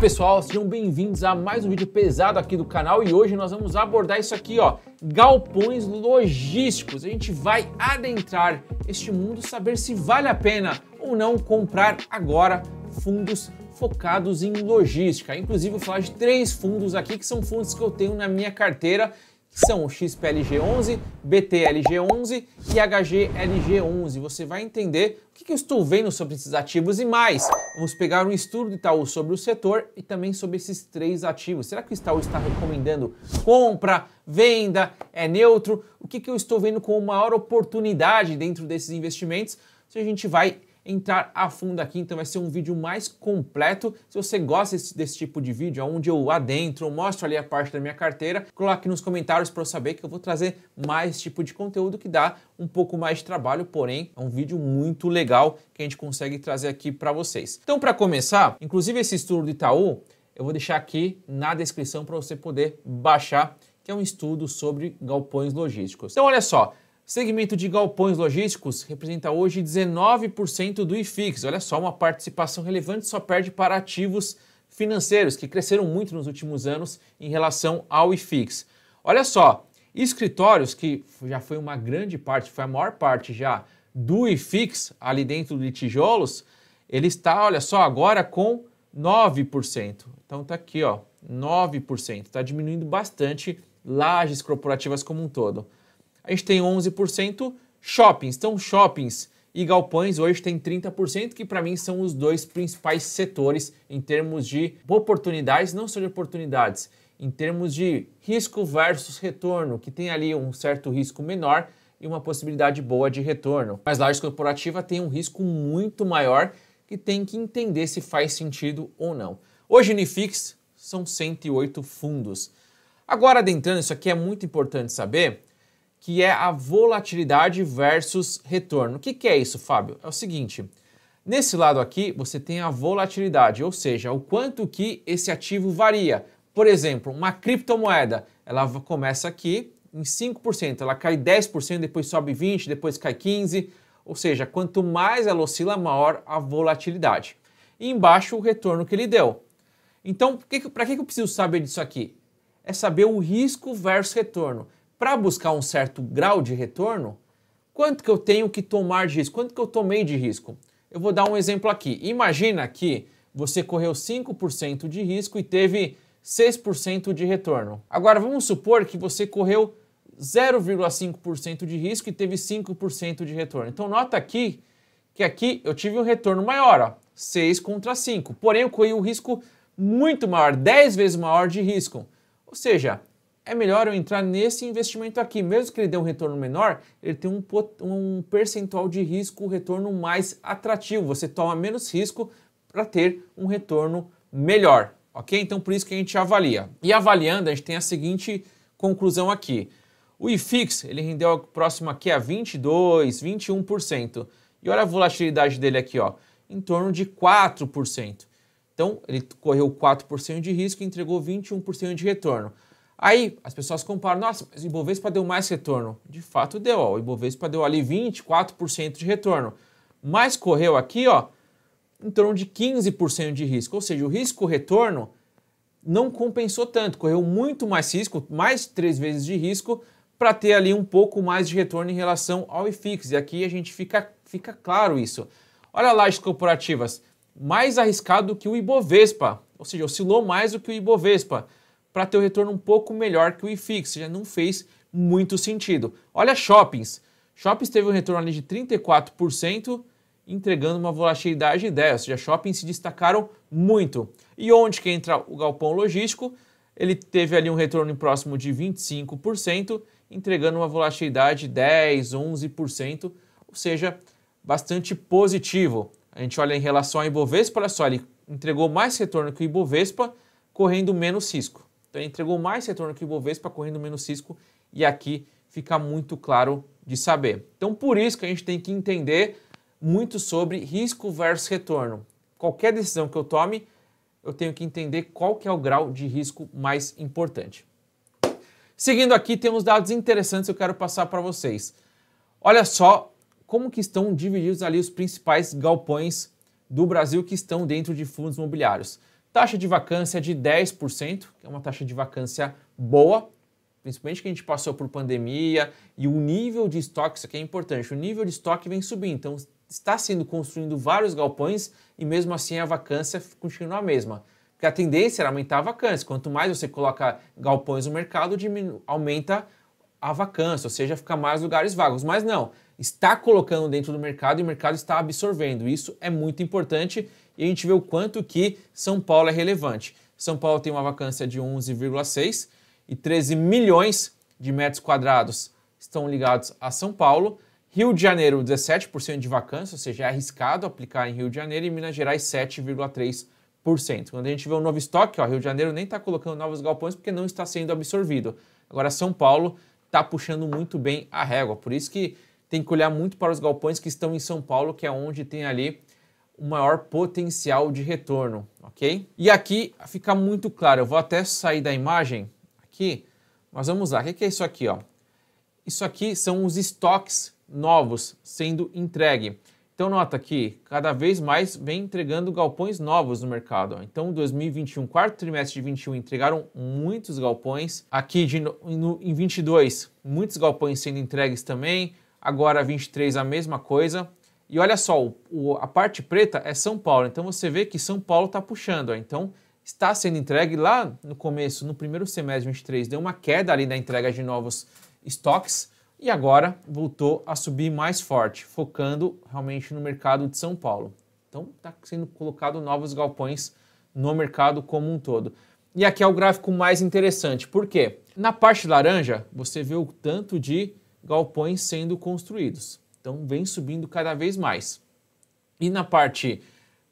pessoal, sejam bem-vindos a mais um vídeo pesado aqui do canal e hoje nós vamos abordar isso aqui, ó, galpões logísticos. A gente vai adentrar este mundo, saber se vale a pena ou não comprar agora fundos focados em logística. Inclusive, vou falar de três fundos aqui que são fundos que eu tenho na minha carteira são o XPLG11, BTLG11 e HGLG11. Você vai entender o que eu estou vendo sobre esses ativos e mais. Vamos pegar um estudo do Itaú sobre o setor e também sobre esses três ativos. Será que o Itaú está recomendando compra, venda, é neutro? O que eu estou vendo como maior oportunidade dentro desses investimentos? Se a gente vai entrar a fundo aqui, então vai ser um vídeo mais completo. Se você gosta desse, desse tipo de vídeo, onde eu adentro, eu mostro ali a parte da minha carteira, coloque nos comentários para eu saber que eu vou trazer mais tipo de conteúdo que dá um pouco mais de trabalho, porém é um vídeo muito legal que a gente consegue trazer aqui para vocês. Então, para começar, inclusive esse estudo do Itaú, eu vou deixar aqui na descrição para você poder baixar, que é um estudo sobre galpões logísticos. Então, olha só, Segmento de galpões logísticos representa hoje 19% do IFIX. Olha só, uma participação relevante só perde para ativos financeiros, que cresceram muito nos últimos anos em relação ao IFIX. Olha só, escritórios, que já foi uma grande parte, foi a maior parte já do IFIX ali dentro de tijolos, ele está, olha só, agora com 9%. Então tá aqui, ó, 9%. Está diminuindo bastante lajes corporativas como um todo a gente tem 11% shoppings. Então, shoppings e galpões hoje tem 30%, que para mim são os dois principais setores em termos de oportunidades, não só de oportunidades, em termos de risco versus retorno, que tem ali um certo risco menor e uma possibilidade boa de retorno. Mas a área corporativa tem um risco muito maior que tem que entender se faz sentido ou não. Hoje, Unifix são 108 fundos. Agora, adentrando, isso aqui é muito importante saber, que é a volatilidade versus retorno. O que, que é isso, Fábio? É o seguinte, nesse lado aqui você tem a volatilidade, ou seja, o quanto que esse ativo varia. Por exemplo, uma criptomoeda, ela começa aqui em 5%, ela cai 10%, depois sobe 20%, depois cai 15%, ou seja, quanto mais ela oscila, maior a volatilidade. E embaixo o retorno que ele deu. Então, para que, que eu preciso saber disso aqui? É saber o risco versus retorno para buscar um certo grau de retorno, quanto que eu tenho que tomar de risco? Quanto que eu tomei de risco? Eu vou dar um exemplo aqui. Imagina que você correu 5% de risco e teve 6% de retorno. Agora vamos supor que você correu 0,5% de risco e teve 5% de retorno. Então nota aqui que aqui eu tive um retorno maior, ó, 6 contra 5. Porém eu corri um risco muito maior, 10 vezes maior de risco. Ou seja, é melhor eu entrar nesse investimento aqui. Mesmo que ele dê um retorno menor, ele tem um, um percentual de risco, um retorno mais atrativo. Você toma menos risco para ter um retorno melhor, ok? Então, por isso que a gente avalia. E avaliando, a gente tem a seguinte conclusão aqui. O IFIX, ele rendeu próximo aqui a 22%, 21%. E olha a volatilidade dele aqui, ó, em torno de 4%. Então, ele correu 4% de risco e entregou 21% de retorno. Aí as pessoas comparam, nossa, mas o Ibovespa deu mais retorno. De fato deu, ó, o Ibovespa deu ali 24% de retorno, mas correu aqui ó, em torno de 15% de risco, ou seja, o risco-retorno não compensou tanto, correu muito mais risco, mais três vezes de risco, para ter ali um pouco mais de retorno em relação ao IFIX. E aqui a gente fica, fica claro isso. Olha lá as corporativas, mais arriscado que o Ibovespa, ou seja, oscilou mais do que o Ibovespa para ter o um retorno um pouco melhor que o IFIX, já não fez muito sentido. Olha shoppings. Shoppings teve um retorno ali de 34%, entregando uma volatilidade de 10, ou seja, shoppings se destacaram muito. E onde que entra o galpão logístico? Ele teve ali um retorno próximo de 25%, entregando uma volatilidade de 10, 11%, ou seja, bastante positivo. A gente olha em relação ao Ibovespa, olha só, ele entregou mais retorno que o Ibovespa, correndo menos risco. Então ele entregou mais retorno que o Ibovespa correndo menos risco e aqui fica muito claro de saber. Então por isso que a gente tem que entender muito sobre risco versus retorno. Qualquer decisão que eu tome, eu tenho que entender qual que é o grau de risco mais importante. Seguindo aqui, tem uns dados interessantes que eu quero passar para vocês. Olha só como que estão divididos ali os principais galpões do Brasil que estão dentro de fundos imobiliários. Taxa de vacância de 10%, que é uma taxa de vacância boa, principalmente que a gente passou por pandemia e o nível de estoque, isso aqui é importante, o nível de estoque vem subindo, então está sendo construindo vários galpões e mesmo assim a vacância continua a mesma. Porque a tendência era aumentar a vacância, quanto mais você coloca galpões no mercado, diminu aumenta a vacância, ou seja, fica mais lugares vagos, mas não, está colocando dentro do mercado e o mercado está absorvendo. Isso é muito importante e a gente vê o quanto que São Paulo é relevante. São Paulo tem uma vacância de 11,6 e 13 milhões de metros quadrados estão ligados a São Paulo. Rio de Janeiro, 17% de vacância, ou seja, é arriscado aplicar em Rio de Janeiro e Minas Gerais, 7,3%. Quando a gente vê o novo estoque, ó, Rio de Janeiro nem está colocando novos galpões porque não está sendo absorvido. Agora, São Paulo está puxando muito bem a régua, por isso que tem que olhar muito para os galpões que estão em São Paulo, que é onde tem ali o maior potencial de retorno, ok? E aqui fica muito claro, eu vou até sair da imagem aqui, mas vamos lá, o que é isso aqui? Ó? Isso aqui são os estoques novos sendo entregue. Então nota que cada vez mais vem entregando galpões novos no mercado. Então 2021, quarto trimestre de 21 entregaram muitos galpões. Aqui de, no, em 22, muitos galpões sendo entregues também. Agora 23 a mesma coisa. E olha só, o, o, a parte preta é São Paulo, então você vê que São Paulo está puxando. Ó, então está sendo entregue lá no começo, no primeiro semestre de 23, deu uma queda ali na entrega de novos estoques e agora voltou a subir mais forte, focando realmente no mercado de São Paulo. Então está sendo colocado novos galpões no mercado como um todo. E aqui é o gráfico mais interessante, porque na parte laranja você vê o tanto de galpões sendo construídos. Então vem subindo cada vez mais. E na parte,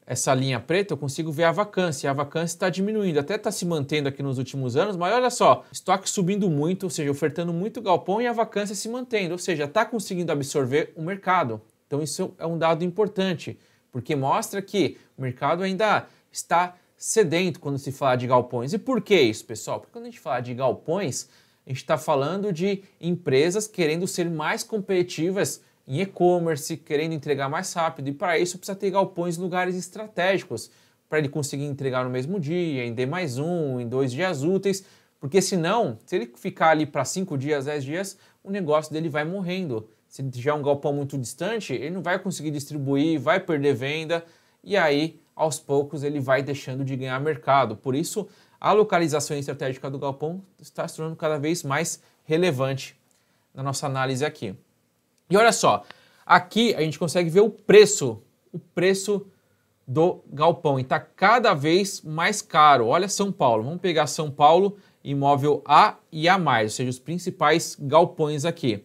essa linha preta, eu consigo ver a vacância. A vacância está diminuindo, até está se mantendo aqui nos últimos anos, mas olha só, estoque subindo muito, ou seja, ofertando muito galpão e a vacância se mantendo, ou seja, está conseguindo absorver o mercado. Então isso é um dado importante, porque mostra que o mercado ainda está sedento quando se fala de galpões. E por que isso, pessoal? Porque quando a gente fala de galpões, a gente está falando de empresas querendo ser mais competitivas em e-commerce, querendo entregar mais rápido, e para isso precisa ter galpões em lugares estratégicos, para ele conseguir entregar no mesmo dia, em D mais um, em dois dias úteis, porque senão, se ele ficar ali para cinco dias, dez dias, o negócio dele vai morrendo. Se ele tiver um galpão muito distante, ele não vai conseguir distribuir, vai perder venda, e aí, aos poucos, ele vai deixando de ganhar mercado. Por isso, a localização estratégica do galpão está se tornando cada vez mais relevante na nossa análise aqui. E olha só, aqui a gente consegue ver o preço, o preço do galpão. E está cada vez mais caro. Olha São Paulo, vamos pegar São Paulo, imóvel A e A+, ou seja, os principais galpões aqui.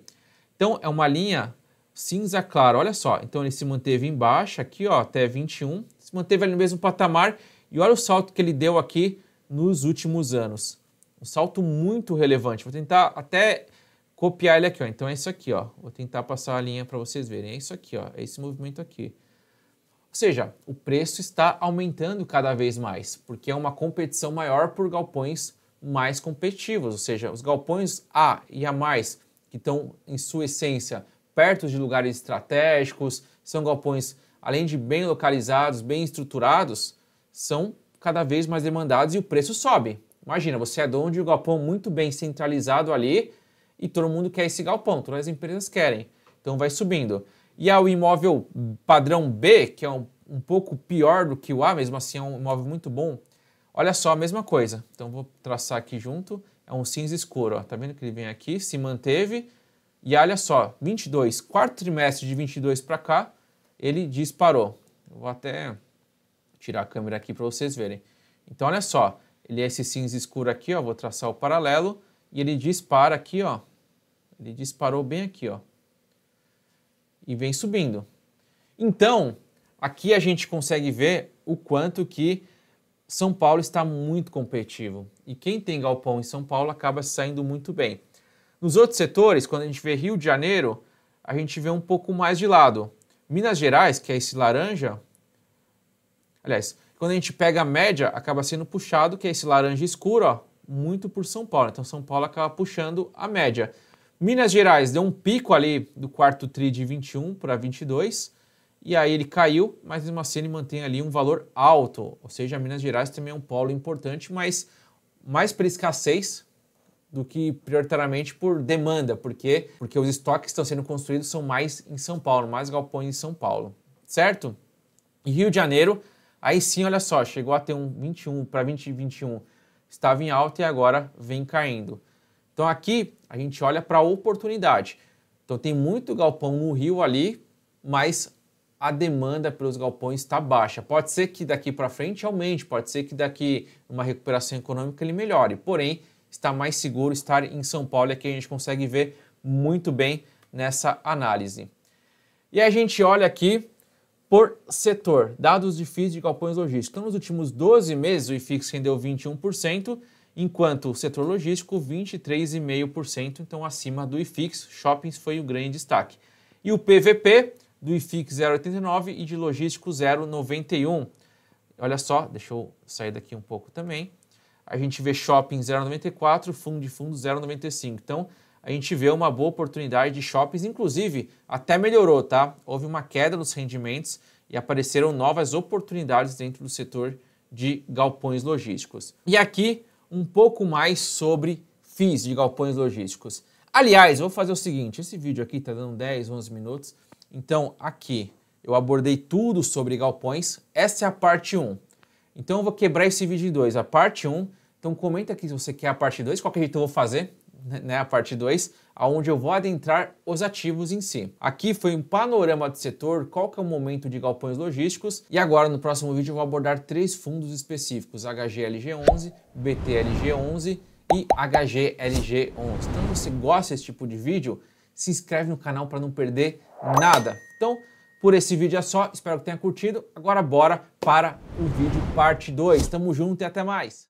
Então é uma linha cinza claro, olha só. Então ele se manteve embaixo aqui, ó, até 21, se manteve ali no mesmo patamar e olha o salto que ele deu aqui nos últimos anos. Um salto muito relevante. Vou tentar até copiar ele aqui, ó. Então é isso aqui, ó. Vou tentar passar a linha para vocês verem. É isso aqui, ó. É esse movimento aqui. Ou seja, o preço está aumentando cada vez mais, porque é uma competição maior por galpões mais competitivos, ou seja, os galpões A e A+, que estão em sua essência perto de lugares estratégicos, são galpões além de bem localizados, bem estruturados, são cada vez mais demandados e o preço sobe. Imagina, você é dono de um galpão muito bem centralizado ali, e todo mundo quer esse galpão, todas as empresas querem. Então vai subindo. E ao imóvel padrão B, que é um, um pouco pior do que o A, mesmo assim é um imóvel muito bom, olha só a mesma coisa. Então vou traçar aqui junto, é um cinza escuro, ó. tá vendo que ele vem aqui, se manteve, e olha só, 22, quarto trimestre de 22 para cá, ele disparou. Eu vou até tirar a câmera aqui para vocês verem. Então olha só, ele é esse cinza escuro aqui, ó, vou traçar o paralelo, e ele dispara aqui, ó, ele disparou bem aqui, ó. E vem subindo. Então, aqui a gente consegue ver o quanto que São Paulo está muito competitivo. E quem tem galpão em São Paulo acaba saindo muito bem. Nos outros setores, quando a gente vê Rio de Janeiro, a gente vê um pouco mais de lado. Minas Gerais, que é esse laranja, aliás, quando a gente pega a média, acaba sendo puxado, que é esse laranja escuro, ó, muito por São Paulo. Então São Paulo acaba puxando a média. Minas Gerais deu um pico ali do quarto tri de 21 para 22, e aí ele caiu, mas mesmo assim ele mantém ali um valor alto. Ou seja, Minas Gerais também é um polo importante, mas mais por escassez do que prioritariamente por demanda, porque porque os estoques que estão sendo construídos são mais em São Paulo, mais galpões em São Paulo, certo? E Rio de Janeiro, aí sim, olha só, chegou a ter um 21 para 2021, estava em alta e agora vem caindo. Então aqui a gente olha para a oportunidade. Então tem muito galpão no Rio ali, mas a demanda pelos galpões está baixa. Pode ser que daqui para frente aumente, pode ser que daqui uma recuperação econômica ele melhore. Porém, está mais seguro estar em São Paulo, é que a gente consegue ver muito bem nessa análise. E a gente olha aqui por setor, dados de de galpões logísticos. Então, nos últimos 12 meses, o IFIX rendeu 21%, enquanto o setor logístico 23,5%, então acima do IFIX. Shoppings foi o grande destaque. E o PVP do IFIX 0,89 e de logístico 0,91. Olha só, deixa eu sair daqui um pouco também. A gente vê shopping 0,94, fundo de fundo 0,95. Então, a gente vê uma boa oportunidade de shoppings, inclusive até melhorou, tá? Houve uma queda nos rendimentos e apareceram novas oportunidades dentro do setor de galpões logísticos. E aqui um pouco mais sobre FIIs de galpões logísticos. Aliás, vou fazer o seguinte, esse vídeo aqui está dando 10, 11 minutos, então aqui eu abordei tudo sobre galpões, essa é a parte 1. Então eu vou quebrar esse vídeo em dois, a parte 1, então comenta aqui se você quer a parte 2, qualquer jeito eu vou fazer, né, né, a parte 2, aonde eu vou adentrar os ativos em si. Aqui foi um panorama de setor, qual que é o momento de galpões logísticos, e agora no próximo vídeo eu vou abordar três fundos específicos, HGLG11, BTLG11 e HGLG11. Então, se você gosta desse tipo de vídeo, se inscreve no canal para não perder nada. Então, por esse vídeo é só, espero que tenha curtido. Agora bora para o vídeo parte 2. Tamo junto e até mais!